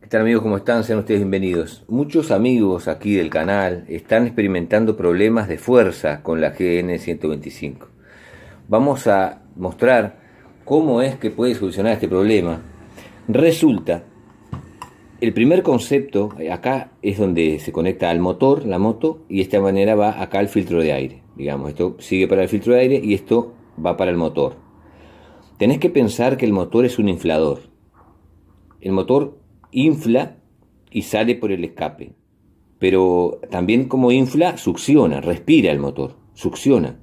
¿Qué tal amigos? ¿Cómo están? Sean ustedes bienvenidos. Muchos amigos aquí del canal están experimentando problemas de fuerza con la GN125. Vamos a mostrar cómo es que puede solucionar este problema. Resulta, el primer concepto eh, acá es donde se conecta al motor, la moto, y de esta manera va acá al filtro de aire. Digamos, esto sigue para el filtro de aire y esto va para el motor. Tenés que pensar que el motor es un inflador. El motor infla y sale por el escape. Pero también como infla, succiona, respira el motor, succiona.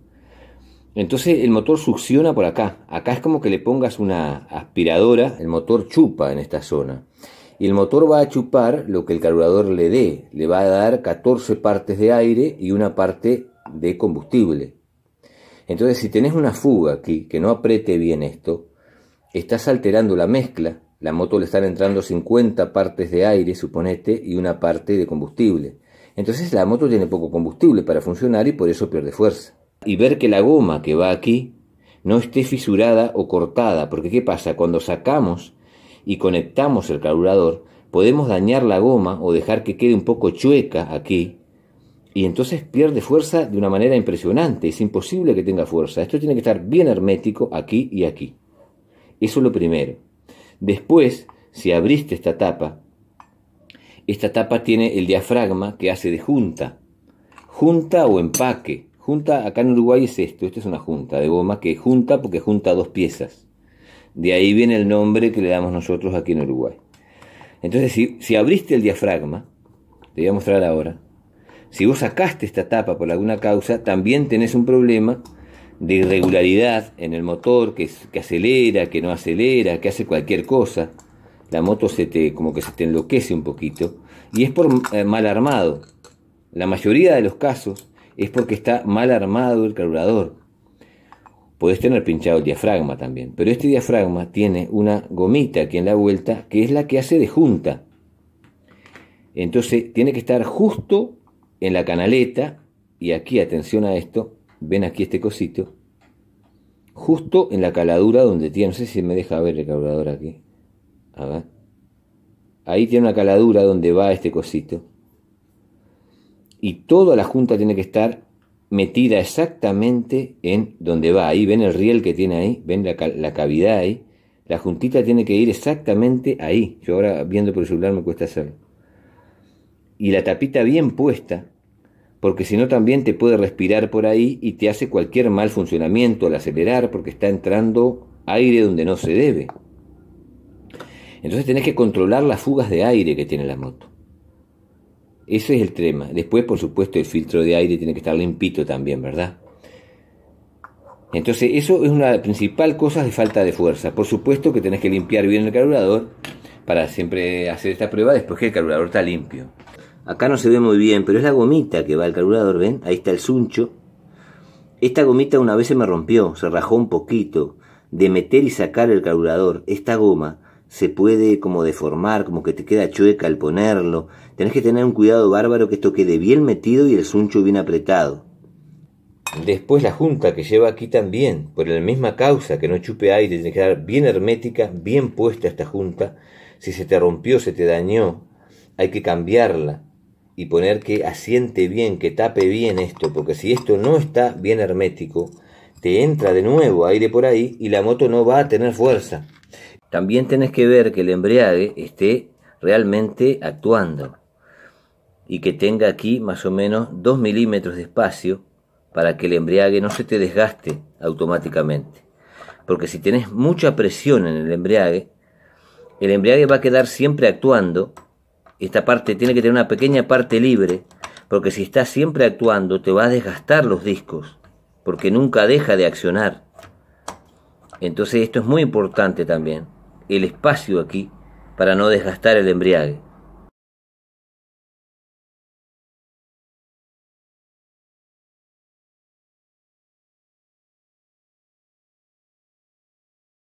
Entonces el motor succiona por acá. Acá es como que le pongas una aspiradora, el motor chupa en esta zona. Y el motor va a chupar lo que el carburador le dé. Le va a dar 14 partes de aire y una parte de combustible. Entonces si tenés una fuga aquí que no apriete bien esto, estás alterando la mezcla la moto le están entrando 50 partes de aire, suponete, y una parte de combustible. Entonces la moto tiene poco combustible para funcionar y por eso pierde fuerza. Y ver que la goma que va aquí no esté fisurada o cortada, porque ¿qué pasa? Cuando sacamos y conectamos el carburador, podemos dañar la goma o dejar que quede un poco chueca aquí, y entonces pierde fuerza de una manera impresionante, es imposible que tenga fuerza. Esto tiene que estar bien hermético aquí y aquí. Eso es lo primero. Después, si abriste esta tapa, esta tapa tiene el diafragma que hace de junta. Junta o empaque. Junta acá en Uruguay es esto, esta es una junta de goma que junta porque junta dos piezas. De ahí viene el nombre que le damos nosotros aquí en Uruguay. Entonces, si, si abriste el diafragma, te voy a mostrar ahora, si vos sacaste esta tapa por alguna causa, también tenés un problema de irregularidad en el motor que, acelera, que no acelera, que hace cualquier cosa. La moto se te, como que se te enloquece un poquito. Y es por eh, mal armado. La mayoría de los casos es porque está mal armado el carburador. Podés tener pinchado el diafragma también, pero este diafragma tiene una gomita aquí en la vuelta que es la que hace de junta. Entonces tiene que estar justo en la canaleta y aquí, atención a esto, ven aquí este cosito, justo en la caladura donde tiene, no sé si me deja ver el carburador aquí, ahí tiene una caladura donde va este cosito, y toda la junta tiene que estar metida exactamente en donde va, ahí ven el riel que tiene ahí, ven la, la cavidad ahí, la juntita tiene que ir exactamente ahí, yo ahora viendo por el celular me cuesta hacerlo, y la tapita bien puesta, porque si no también te puede respirar por ahí y te hace cualquier mal funcionamiento al acelerar porque está entrando aire donde no se debe. Entonces tenés que controlar las fugas de aire que tiene la moto. Ese es el tema. Después, por supuesto, el filtro de aire tiene que estar limpito también, ¿verdad? Entonces, eso es una de las principal cosas de falta de fuerza. Por supuesto que tenés que limpiar bien el carburador para siempre hacer esta prueba después que el carburador está limpio. Acá no se ve muy bien, pero es la gomita que va al carburador, ¿ven? Ahí está el suncho. Esta gomita una vez se me rompió, se rajó un poquito. De meter y sacar el carburador, esta goma se puede como deformar, como que te queda chueca al ponerlo. Tenés que tener un cuidado bárbaro que esto quede bien metido y el suncho bien apretado. Después la junta que lleva aquí también, por la misma causa, que no chupe aire, tiene que quedar bien hermética, bien puesta esta junta. Si se te rompió, se te dañó, hay que cambiarla y poner que asiente bien, que tape bien esto, porque si esto no está bien hermético, te entra de nuevo aire por ahí y la moto no va a tener fuerza. También tenés que ver que el embriague esté realmente actuando y que tenga aquí más o menos 2 milímetros de espacio para que el embriague no se te desgaste automáticamente. Porque si tenés mucha presión en el embriague, el embriague va a quedar siempre actuando esta parte tiene que tener una pequeña parte libre, porque si estás siempre actuando te va a desgastar los discos, porque nunca deja de accionar. Entonces esto es muy importante también, el espacio aquí, para no desgastar el embriague.